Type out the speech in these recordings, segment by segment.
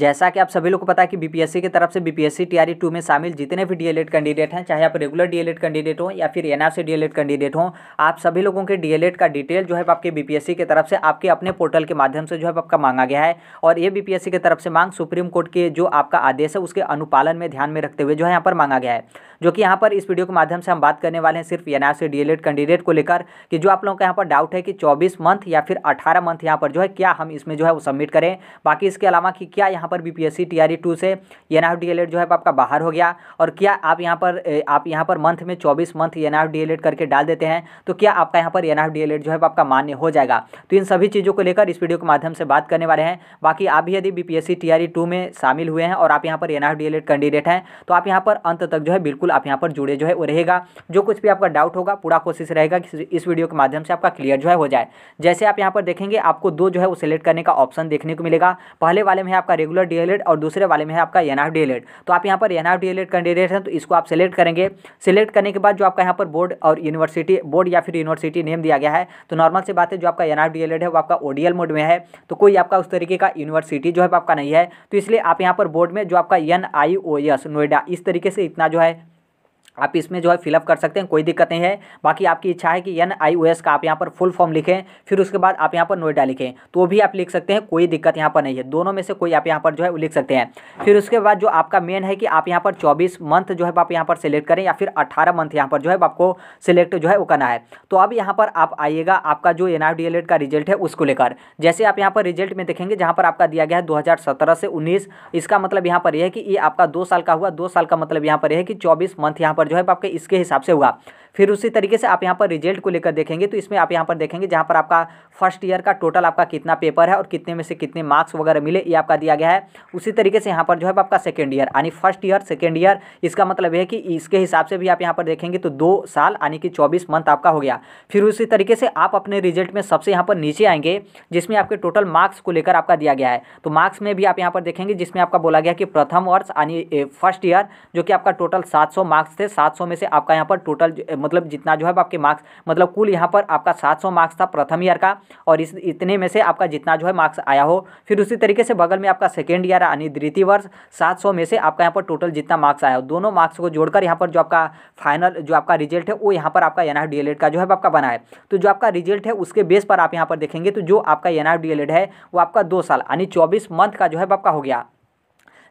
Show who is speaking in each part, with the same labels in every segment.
Speaker 1: जैसा कि आप सभी लोग को पता है कि बीपीएससी की तरफ से बीपीएससी टीआरई टू में शामिल जितने भी डीएलएड कैंडिडेट e हैं चाहे आप रेगुलर डीएलएड कैंडिडेट हो या फिर एनआर से डीएलएड कैंडिडेट हो आप सभी लोगों के डीएलएड e का डिटेल जो है आपके बीपीएससी की तरफ से आपके अपने पोर्टल के माध्यम से जो है आपका मांगा गया है और ये बीपीएससी की तरफ से मांग सुप्रीम कोर्ट के जो आपका आदेश है उसके अनुपालन में ध्यान में रखते हुए जो है यहाँ पर मांगा गया है जो कि यहाँ पर इस वीडियो के माध्यम से हम बात करने वाले हैं सिर्फ एन से डीएलएड कैंडिडेट को लेकर कि जो आप लोगों का यहाँ पर डाउट है कि चौबीस मंथ या फिर अठारह मंथ यहाँ पर जो है क्या हम इसमें जो है वो सबमिट करें बाकी इसके अलावा कि क्या यहाँ पर B P S C T R E two से N F D L Ed जो है आपका बाहर हो गया और क्या आप यहाँ पर आप यहाँ पर मंथ में चौबीस month N F D L Ed करके डाल देते हैं तो क्या आपका यहाँ पर N F D L Ed जो है आपका मान्य हो जाएगा तो इन सभी चीज़ों को लेकर इस वीडियो के माध्यम से बात करने वाले हैं बाकी आप भी यदि B P S C T R E two में शामिल हुए हैं और आप यहाँ पर N F D L Ed candidate हैं तो आप यहाँ पर अंत तक जो है बिल्कुल आप यहाँ पर जुड़े जो है वो रहेगा जो कुछ भी आपका डाउट होगा पूरा कोशिश रहेगा कि इस वीडियो के माध्यम से आपका क्लियर जो है हो जाए जैसे आप यहाँ पर देखेंगे आपको दो जो है वो सिलेक्ट करने का ऑप्शन देखने को मिलेगा पहले वाले में आपका रेगुलर रेगुलर डीएलएड और दूसरे वाले में है आपका एन एफ तो आप यहाँ पर एन एफ कैंडिडेट हैं तो इसको आप सेलेक्ट करेंगे सेलेक्ट करने के बाद जो आपका यहाँ पर बोर्ड और यूनिवर्सिटी बोर्ड या फिर यूनिवर्सिटी नेम दिया गया है तो नॉर्मल से बात है जो आपका एन एफ है वो आपका ओडीएल मोड में है तो कोई आपका उस तरीके का यूनिवर्सिटी जो है आपका नहीं है तो इसलिए आप यहाँ पर बोर्ड में जो आपका N I O S Noida इस तरीके से इतना जो है आप इसमें जो है फिलअप कर सकते हैं कोई दिक्कत नहीं है बाकी आपकी इच्छा है कि एन आई ओ एस का आप यहाँ पर फुल फॉर्म लिखें फिर उसके बाद आप यहाँ पर नोएडा लिखें तो भी आप लिख सकते हैं कोई दिक्कत यहाँ पर नहीं है दोनों में से कोई आप यहाँ पर जो है लिख सकते हैं फिर उसके बाद जो आपका मेन है कि आप यहाँ पर चौबीस मंथ जो है आप यहाँ पर सिलेक्ट करें या फिर अट्ठारह मंथ यहाँ पर जो है आपको सिलेक्ट जो है वो करना है तो अब यहाँ पर आप आइएगा आपका जो एन का रिजल्ट है उसको लेकर जैसे आप यहाँ पर रिजल्ट में देखेंगे जहाँ पर आपका दिया गया है दो से उन्नीस इसका मतलब यहाँ पर यह है कि ये आपका दो साल का हुआ दो साल का मतलब यहाँ पर यह है कि चौबीस मंथ यहाँ पर पर जो है आपके इसके हिसाब से हुआ फिर उसी तरीके से आप यहाँ पर रिजल्ट को लेकर देखेंगे तो इसमें आप यहाँ पर देखेंगे जहाँ पर आपका फर्स्ट ईयर का टोटल आपका कितना पेपर है और कितने में से कितने मार्क्स वगैरह मिले ये आपका दिया गया है उसी तरीके से यहाँ पर जो है आपका सेकेंड ईयर यानी फर्स्ट ईयर सेकेंड ईयर इसका मतलब है कि इसके हिसाब से भी आप यहाँ पर देखेंगे तो दो साल यानी कि चौबीस मंथ आपका हो गया फिर उसी तरीके से आप अपने रिजल्ट में सबसे यहाँ पर नीचे आएंगे जिसमें आपके टोटल मार्क्स को लेकर आपका दिया गया है तो मार्क्स में भी आप यहाँ पर देखेंगे जिसमें आपका बोला गया कि प्रथम वर्ष यानी फर्स्ट ईयर जो कि आपका टोटल सात मार्क्स थे सात में से आपका यहाँ पर टोटल मतलब जितना जो है आपके मार्क्स मतलब कुल यहाँ पर आपका सात मार्क्स था प्रथम ईयर का और इस इतने में से आपका जितना जो है मार्क्स आया हो फिर उसी तरीके से बगल में आपका सेकेंड ईयर यानी द्वितीय वर्ष सात में से आपका यहाँ पर टोटल जितना मार्क्स आया हो दोनों मार्क्स को जोड़कर यहाँ पर जो आपका फाइनल जो आपका रिजल्ट है वो यहाँ पर आपका एन डीएलएड e का जो है आपका बना है तो जो आपका रिजल्ट है उसके बेस पर आप यहाँ पर देखेंगे तो जो आपका एन डीएलएड e है वो आपका दो साल यानी चौबीस मंथ का जो है आपका हो गया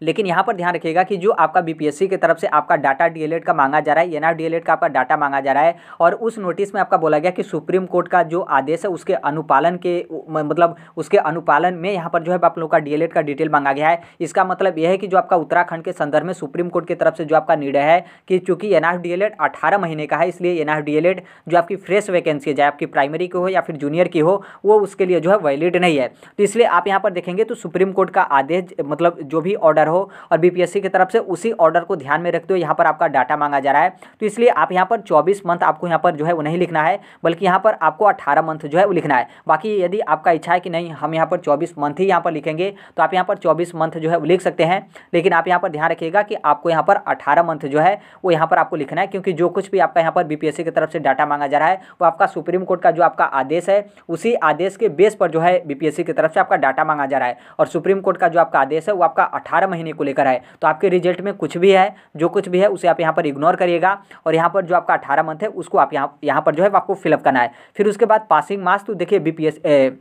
Speaker 1: लेकिन यहाँ पर ध्यान रखिएगा कि जो आपका बीपीएससी की तरफ से आपका डाटा डीएलएड का मांगा जा रहा है एनआर डीएलएड का आपका डाटा मांगा जा रहा है और उस नोटिस में आपका बोला गया कि सुप्रीम कोर्ट का जो आदेश है उसके अनुपालन के मतलब उसके अनुपालन में यहाँ पर जो है आप लोगों का डीएलएड का डिटेल मांगा गया है इसका मतलब यह है कि जो आपका उत्तराखंड के संदर्भ में सुप्रीम कोर्ट की तरफ से जो आपका निर्णय है कि चूंकि एनआर डीएलएड अठारह महीने का है इसलिए एनआर डीएलएड जो आपकी फ्रेश वैकेंसी है चाहे आपकी प्राइमरी की हो या फिर जूनियर की हो वो उसके लिए जो है वैलिड नहीं है तो इसलिए आप यहाँ पर देखेंगे तो सुप्रीम कोर्ट का आदेश मतलब जो भी ऑर्डर हो और बीपीएससी की तरफ से उसी ऑर्डर को ध्यान में रखते हुए यहाँ पर आपका डाटा मांगा जा रहा है तो इसलिए आप यहाँ पर चौबीस मंथ आपको यहाँ पर जो है वो नहीं लिखना है बल्कि यहाँ पर आपको अठारह मंथ जो है वो लिखना है बाकी यदि आपका इच्छा है कि नहीं हम यहाँ पर चौबीस मंथ ही यहाँ पर लिखेंगे तो आप यहाँ पर चौबीस मंथ जो है वो लिख सकते हैं लेकिन आप यहाँ पर ध्यान रखिएगा कि आपको यहाँ पर अठारह मंथ जो है वो यहाँ पर आपको लिखना है क्योंकि जो कुछ भी आपका यहाँ पर बीपीएससी की तरफ से डाटा मांगा जा रहा है वो आपका सुप्रीम कोर्ट का जो आपका आदेश है उसी आदेश के बेस पर जो है बीपीएससी की तरफ से आपका डाटा मांगा जा रहा है और सुप्रीम कोर्ट का जो आपका आदेश है वो आपका अठारह महीने को लेकर आए तो आपके रिजल्ट में कुछ भी है जो कुछ भी है उसे आप यहाँ पर इग्नोर करिएगा और यहाँ पर जो आपका अठारह मंथ है उसको आप यहाँ यहाँ पर जो है आपको फिलअप करना है फिर उसके बाद पासिंग मार्क्स तो देखिए B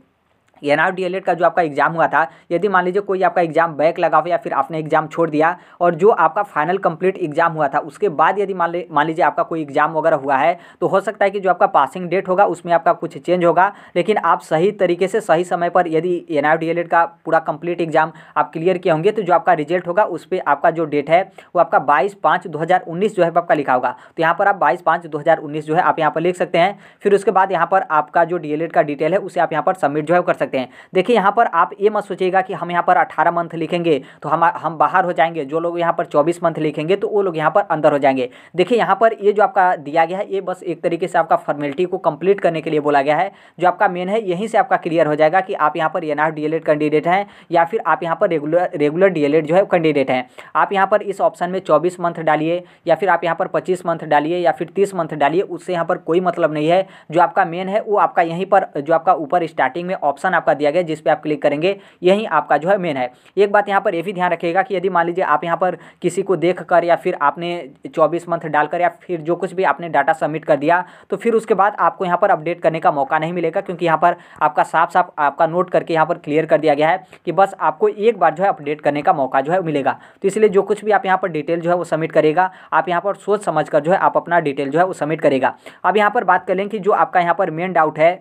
Speaker 1: N R D L Ed का जो आपका एग्ज़ाम हुआ था यदि मान लीजिए कोई आपका एग्ज़ाम बैक लगा हो या फिर आपने एग्ज़ाम छोड़ दिया और जो आपका फाइनल कंप्लीट एग्ज़ाम हुआ था उसके बाद यदि मान ले मान लीजिए आपका कोई एग्ज़ाम वगैरह हुआ है तो हो सकता है कि जो आपका पासिंग डेट होगा उसमें आपका कुछ चेंज होगा लेकिन आप सही तरीके से सही समय पर यदि N R D L Ed का पूरा कंप्लीट एग्ज़ाम आप क्लियर किए होंगे तो जो आपका रिजल्ट होगा उस पर आपका जो डेट है वो आपका बाईस पाँच दो हज़ार उन्नीस जो है आपका लिखा होगा तो यहाँ पर आप बाईस पाँच दो हज़ार उन्नीस जो है आप यहाँ पर लिख सकते हैं फिर उसके बाद यहाँ पर आपका जो डी एल एड का डिटेल है उसे आप यहाँ पर सबमिट जो है कर सकते हैं सकते हैं देखिए यहाँ पर आप ये मत सोचिएगा कि हम यहाँ पर अठारह मंथ लिखेंगे तो हम हम बाहर हो जाएंगे जो लोग यहाँ पर चौबीस मंथ लिखेंगे तो वो लोग यहाँ पर अंदर हो जाएंगे देखिए यहाँ पर ये जो आपका दिया गया है ये बस एक तरीके से आपका फॉर्मेलिटी को कंप्लीट करने के लिए बोला गया है जो आपका मेन है यहीं से आपका क्लियर हो जाएगा कि आप यहाँ पर एन आर कैंडिडेट हैं या फिर आप यहाँ पर रेगुलर रेगुलर डी जो है कैंडिडेट हैं आप यहाँ पर इस ऑप्शन में चौबीस मंथ डालिए या फिर आप यहाँ पर पच्चीस मंथ डालिए या फिर तीस मंथ डालिए उससे यहाँ पर कोई मतलब नहीं है जो आपका मेन है वो आपका यहीं पर जो आपका ऊपर स्टार्टिंग में ऑप्शन आपका दिया गया जिस पर आप क्लिक करेंगे यही आपका जो है मेन है एक बात यहाँ पर यह भी ध्यान रखिएगा कि यदि मान लीजिए आप यहाँ पर किसी को देख कर या फिर आपने चौबीस मंथ डालकर या फिर जो कुछ भी आपने डाटा सबमिट कर दिया तो फिर उसके बाद आपको यहाँ पर अपडेट करने का मौका नहीं मिलेगा क्योंकि यहाँ पर आपका साफ साफ आपका नोट करके यहाँ पर क्लियर कर दिया गया है कि बस आपको एक बार जो है अपडेट करने का मौका जो है मिलेगा तो इसलिए जो कुछ भी आप यहाँ पर डिटेल जो है वो सबमिट करेगा आप यहाँ पर सोच समझ कर जो है आप अपना डिटेल जो है वो सबमिट करेगा अब यहाँ पर बात कर लें कि जो आपका यहाँ पर मेन डाउट है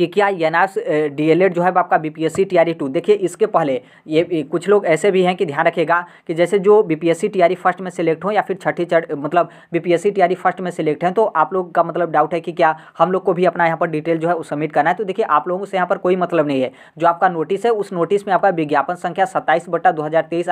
Speaker 1: कि क्या एन डीएलएड जो है आपका बीपीएससी टीआरई टू देखिए इसके पहले ये कुछ लोग ऐसे भी हैं कि ध्यान रखेगा कि जैसे जो बीपीएससी टीआरई फर्स्ट में सिलेक्ट हो या फिर छठी छठ मतलब बीपीएससी टीआरई फर्स्ट में सिलेक्ट हैं तो आप लोग का मतलब डाउट है कि क्या हम लोग को भी अपना यहाँ पर डिटेल जो है वो सबमिट करना है तो देखिए आप लोगों से यहाँ पर कोई मतलब नहीं है जो आपका नोटिस है उस नोटिस में आपका विज्ञापन संख्या सत्ताईस बटा दो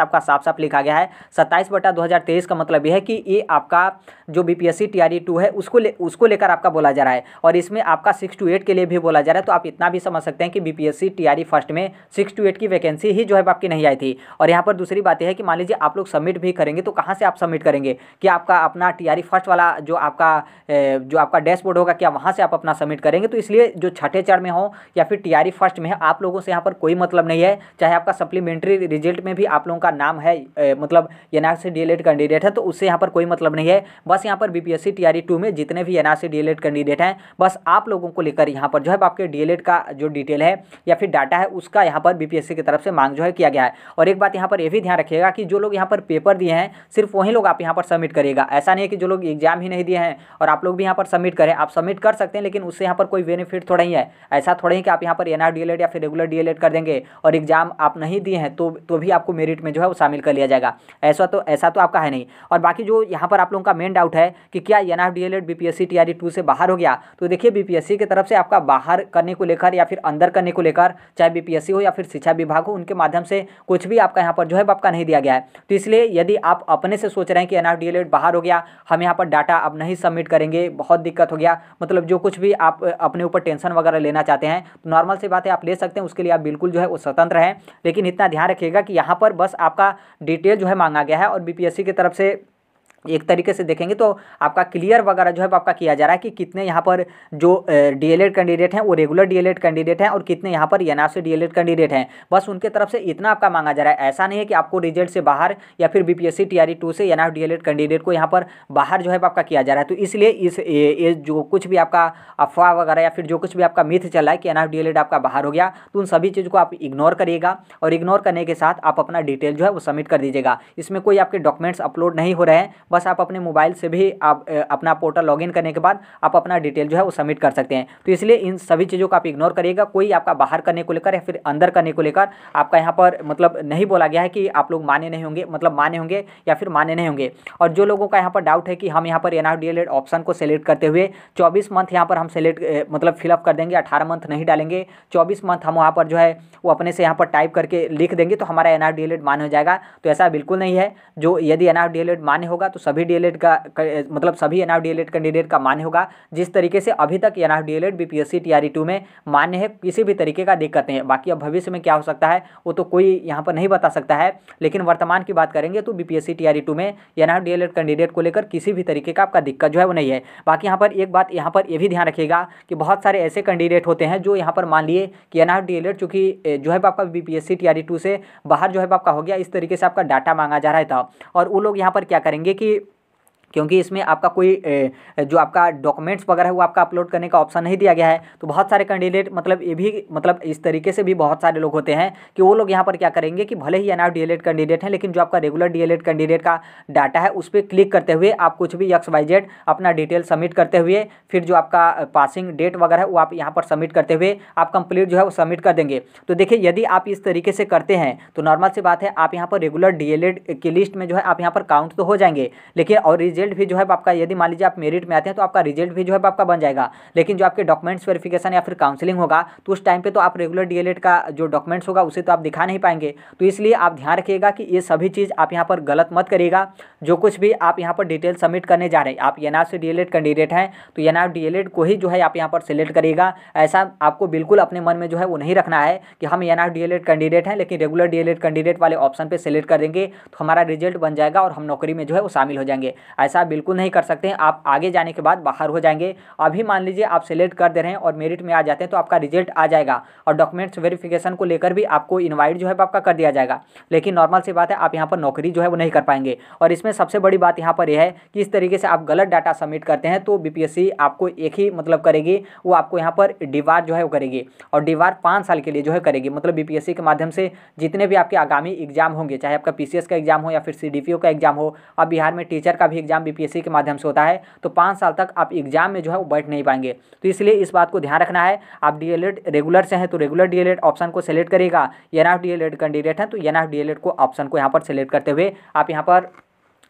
Speaker 1: आपका साफ साफ लिखा गया है सत्ताईस बटा दो का मतलब यह है कि ये आपका जो बीपीएससी टीआरई टू है उसको उसको लेकर आपका बोला जा रहा है और इसमें आपका सिक्स टू एट के लिए भी बोला जा रहा है है तो आप इतना भी समझ सकते हैं कि बीपीएससी टीआरई e फर्स्ट में सिक्स टू एट की वैकेंसी ही जो है आपकी नहीं आई थी और यहाँ पर दूसरी बात यह है कि मान लीजिए आप लोग सबमिट भी करेंगे तो कहाँ से आप सबमिट करेंगे कि आपका अपना टीआरई फर्स्ट e वाला जो आपका जो आपका डैशबोर्ड होगा क्या वहाँ से आप अपना सबमिट करेंगे तो इसलिए जो छठे चरण में हो या फिर टीआरई फर्स्ट e में है आप लोगों से यहाँ पर कोई मतलब नहीं है चाहे आपका सप्लीमेंट्री रिजल्ट में भी आप लोगों का नाम है मतलब एन से डी कैंडिडेट है तो उससे यहाँ पर कोई मतलब नहीं है बस यहाँ पर बीपीएससी टीआरई टू में जितने भी एन से डी कैंडिडेट हैं बस आप लोगों को लेकर यहाँ पर जो है आपके डीएलएड का जो डिटेल है या फिर डाटा है उसका यहाँ पर बी की तरफ से मांग जो है किया गया है और एक बात यहाँ पर यह भी ध्यान रखिएगा कि जो लोग यहाँ पर पेपर दिए हैं सिर्फ वही लोग आप यहाँ पर सबमिट करिएगा ऐसा नहीं है कि जो लोग एग्जाम ही नहीं दिए हैं और आप लोग भी यहाँ पर सबमिट करें आप सबमिट कर सकते हैं लेकिन उससे यहाँ पर कोई बेनिफिट थोड़ा ही है ऐसा थोड़ा ही कि आप यहाँ पर एन या फिर रेगुलर डी कर देंगे और एग्जाम आप नहीं दिए हैं तो तो भी आपको मेरिट में जो है वो शामिल कर लिया जाएगा ऐसा तो ऐसा तो आपका है नहीं और बाकी जो यहाँ पर आप लोगों का मेन डाउट है कि क्या N R D L Ed B P S C T R two से बाहर हो गया तो देखिए बी की तरफ से आपका बाहर करने को लेकर या फिर अंदर करने को लेकर चाहे बीपीएससी हो या फिर शिक्षा विभाग हो उनके माध्यम से कुछ भी आपका यहाँ पर जो है आपका नहीं दिया गया है तो इसलिए यदि आप अपने से सोच रहे हैं कि एनआर बाहर हो गया हम यहाँ पर डाटा अब नहीं सबमिट करेंगे बहुत दिक्कत हो गया मतलब जो कुछ भी आप अपने ऊपर टेंशन वगैरह लेना चाहते हैं तो नॉर्मल सी बात है आप ले सकते हैं उसके लिए आप बिल्कुल जो है वो स्वतंत्र हैं लेकिन इतना ध्यान रखिएगा कि यहाँ पर बस आपका डिटेल जो है मांगा गया है और बीपीएससी की तरफ से एक तरीके से देखेंगे तो आपका क्लियर वगैरह जो है आपका किया जा रहा है कि कितने यहाँ पर जो डीएलएड कैंडिडेट हैं वो रेगुलर डीएलएड कैंडिडेट हैं और कितने यहाँ पर एन से डीएलएड कैंडिडेट हैं बस उनके तरफ से इतना आपका मांगा जा रहा है ऐसा नहीं है कि आपको रिजल्ट से बाहर या फिर बीपीएससी टीआरई टू से एन डीएलएड कैंडिडेट को यहाँ पर बाहर जो है आपका किया जा रहा है तो इसलिए इस जो कुछ भी आपका अफवाह वगैरह या फिर जो कुछ भी आपका मिथ चल रहा है कि एन डीएलएड आपका बाहर हो गया तो उन सभी चीज़ को आप इग्नोर करिएगा और इग्नोर करने के साथ आप अपना डिटेल जो है वो सबमिट कर दीजिएगा इसमें कोई आपके डॉक्यूमेंट्स अपलोड नहीं हो रहे हैं बस आप अपने मोबाइल से भी आप अपना पोर्टल लॉगिन करने के बाद आप अपना डिटेल जो है वो सबमिट कर सकते हैं तो इसलिए इन सभी चीज़ों को आप इग्नोर करिएगा कोई आपका बाहर करने को लेकर या फिर अंदर करने को लेकर आपका यहाँ पर मतलब नहीं बोला गया है कि आप लोग माने नहीं होंगे मतलब माने होंगे या फिर माने नहीं होंगे और जो लोगों का यहाँ पर डाउट है कि हम यहाँ पर एन ऑप्शन e को सेलेक्ट करते हुए चौबीस मंथ यहाँ पर हम सेलेक्ट मतलब फिलअप कर देंगे अठारह मंथ नहीं डालेंगे चौबीस मंथ हम वहाँ पर जो है वो अपने से यहाँ पर टाइप करके लिख देंगे तो हमारा एन आर मान हो जाएगा तो ऐसा बिल्कुल नहीं है जो यदि एन आर e मान्य होगा तो तो सभी डीएलएड का मतलब सभी एनआईएफ डीएलएड कैंडिडेट का मान्य होगा जिस तरीके से अभी तक NIF DElEd BPSC TRE two में मान्य है किसी भी तरीके का दिक्कत नहीं है बाकी अब भविष्य में क्या हो सकता है वो तो कोई यहाँ पर नहीं बता सकता है लेकिन वर्तमान की बात करेंगे तो बीपीएससी टीआरई टू में एनआईएफ डीएलएड कैंडिडेट को लेकर किसी भी तरीके का आपका दिक्कत जो है वो नहीं है बाकी यहाँ पर एक बात यहाँ पर यह भी ध्यान रखिएगा कि बहुत सारे ऐसे कैंडिडेट होते हैं जो यहाँ पर मान लिए कि एनआईएफ डीएलएड चूंकि जो है आपका बीपीएससी टीआरई टू से बाहर जो है आपका हो गया इस तरीके से आपका डाटा मांगा जा रहा था और वो लोग यहाँ पर क्या करेंगे कि the क्योंकि इसमें आपका कोई जो आपका डॉक्यूमेंट्स वगैरह है वो आपका अपलोड करने का ऑप्शन नहीं दिया गया है तो बहुत सारे कैंडिडेट मतलब ये भी मतलब इस तरीके से भी बहुत सारे लोग होते हैं कि वो लोग यहाँ पर क्या करेंगे कि भले ही एन आर कैंडिडेट हैं लेकिन जो आपका रेगुलर डी कैंडिडेट का डाटा है उस पर क्लिक करते हुए आप कुछ भी एक्स वाई जेड अपना डिटेल सबमिट करते हुए फिर जो आपका पासिंग डेट वगैरह है वो आप यहाँ पर सबमिट करते हुए आप कंप्लीट जो है वो सबमिट कर देंगे तो देखिए यदि आप इस तरीके से करते हैं तो नॉर्मल सी बात है आप यहाँ पर रेगुलर डी की लिस्ट में जो है आप यहाँ पर काउंट तो हो जाएंगे लेकिन और रिजल्ट भी जो है आपका यदि मान लीजिए आप मेरिट में आते हैं तो आपका रिजल्ट भी जो है आपका बन जाएगा लेकिन जो आपके डॉक्यूमेंट्स वेरिफिकेशन या फिर काउंसलिंग होगा तो उस टाइम पर तो आप रेगुलर डी का जो डॉक्यूमेंट्स होगा उसे तो आप दिखा नहीं पाएंगे तो इसलिए आप ध्यान रखिएगा कि ये सभी चीज़ आप यहाँ पर गलत मत करिएगा जो कुछ भी आप यहाँ पर डिटेल सबमिट करने जा रहे हैं आप एन से डी कैंडिडेट हैं तो एन डी को ही जो है आप यहाँ पर सिलेक्ट करिएगा ऐसा आपको बिल्कुल अपने मन में जो है वो नहीं रखना है कि हम एन डी कैंडिडेट हैं लेकिन रेगुलर डी कैंडिडेट वाले ऑप्शन पर सिलेक्ट कर देंगे तो हमारा रिजल्ट बन जाएगा और हम नौकरी में जो है वो शामिल हो जाएंगे ऐसा बिल्कुल नहीं कर सकते आप आगे जाने के बाद बाहर हो जाएंगे अभी मान लीजिए आप सिलेक्ट कर दे रहे हैं और मेरिट में आ जाते हैं तो आपका रिजल्ट आ जाएगा और डॉक्यूमेंट्स वेरिफिकेशन को लेकर भी आपको इन्वाइट जो है आपका कर दिया जाएगा लेकिन नॉर्मल सी बात है आप यहाँ पर नौकरी जो है वो नहीं कर पाएंगे और इसमें सबसे बड़ी बात यहाँ पर यह है कि इस तरीके से आप गलत डाटा सबमिट करते हैं तो बी आपको एक ही मतलब करेगी वो आपको यहाँ पर डीवार जो है वो करेगी और डीवार पाँच साल के लिए जो है करेगी मतलब बी के माध्यम से जितने भी आपके आगामी एग्जाम होंगे चाहे आपका पी का एग्जाम हो या फिर सी का एग्जाम हो अब बिहार में टीचर का भी एग्जाम एग्ज़ाम बीपीएससी के माध्यम से होता है तो पाँच साल तक आप एग्ज़ाम में जो है वो बैठ नहीं पाएंगे तो इसलिए इस बात को ध्यान रखना है आप डीएलएड रेगुलर से हैं तो रेगुलर डीएलएड ऑप्शन को सेलेक्ट करेगा एन एफ कैंडिडेट हैं तो एन एफ को ऑप्शन को यहाँ पर सेलेक्ट करते हुए आप यहाँ पर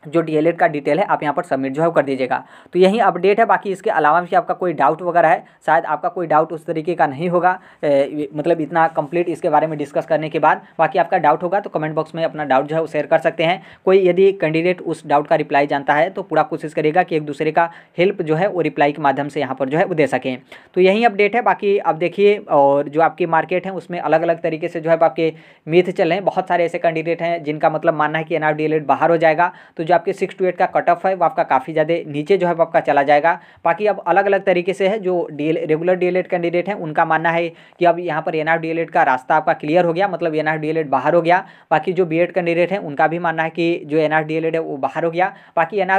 Speaker 1: जो डी का डिटेल है आप यहाँ पर सबमिट जो है कर दीजिएगा तो यही अपडेट है बाकी इसके अलावा भी आपका कोई डाउट वगैरह है शायद आपका कोई डाउट उस तरीके का नहीं होगा ए, मतलब इतना कंप्लीट इसके बारे में डिस्कस करने के बाद बाकी आपका डाउट होगा तो कमेंट बॉक्स में अपना डाउट जो है शेयर कर सकते हैं कोई यदि कैंडिडेट उस डाउट का रिप्लाई जानता है तो पूरा कोशिश करेगा कि एक दूसरे का हेल्प जो है वो रिप्लाई के माध्यम से यहाँ पर जो है वो दे सकें तो यही अपडेट है बाकी आप देखिए और जो आपकी मार्केट है उसमें अलग अलग तरीके से जो है आपके मिथ चल रहे हैं बहुत सारे ऐसे कैंडिडेट हैं जिनका मतलब मानना है कि एन बाहर हो जाएगा तो जो आपके सिक्स टू एट का कट ऑफ है वो आपका काफ़ी ज़्यादा नीचे जो है वो आपका चला जाएगा बाकी अब अलग अलग तरीके से है जो डी रेगुलर डी कैंडिडेट हैं उनका मानना है कि अब यहाँ पर एन डी का रास्ता आपका क्लियर हो गया मतलब एन डी बाहर हो गया बाकी जो बी कैंडिडेट हैं उनका भी मानना है कि जो एन डी है वो बाहर हो गया बाकी एन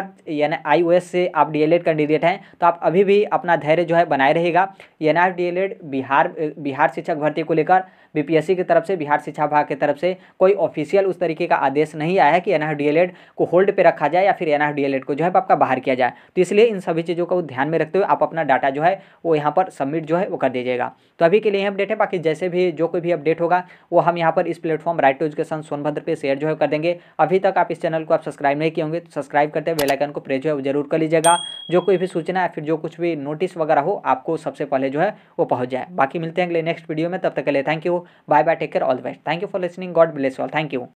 Speaker 1: आर से आप डी कैंडिडेट हैं तो आप अभी भी अपना धैर्य जो है बनाए रहेगा एन आर बिहार बिहार शिक्षक भर्ती को लेकर बीपीएससी की तरफ से बिहार शिक्षा विभाग की तरफ से कोई ऑफिशियल उस तरीके का आदेश नहीं आया है कि एन को होल्ड पे रखा जाए या फिर एन को जो है आपका बाहर किया जाए तो इसलिए इन सभी चीज़ों को ध्यान में रखते हुए आप अपना डाटा जो है वो यहाँ पर सबमिट जो है वो कर दीजिएगा तो अभी के लिए अपडेट है बाकी जैसे भी जो कोई भी अपडेट होगा वो हम यहाँ पर इस platform right to education Sonbhadra पर शेयर जो है कर देंगे अभी तक आप इस चैनल को आप सब्सक्राइब नहीं किए होंगे तो सब्सक्राइब करते हुए बेलाइकन को प्रेस जो है वो जरूर कर लीजिएगा जो कोई भी सूचना या फिर जो कुछ भी नोटिस वगैरह हो आपको सबसे पहले जो है वो पहुँच जाए बाकी मिलते हैं अगले नेक्स्ट वीडियो में तब तक के लिए thank you bye bye take care all the best thank you for listening God bless all thank you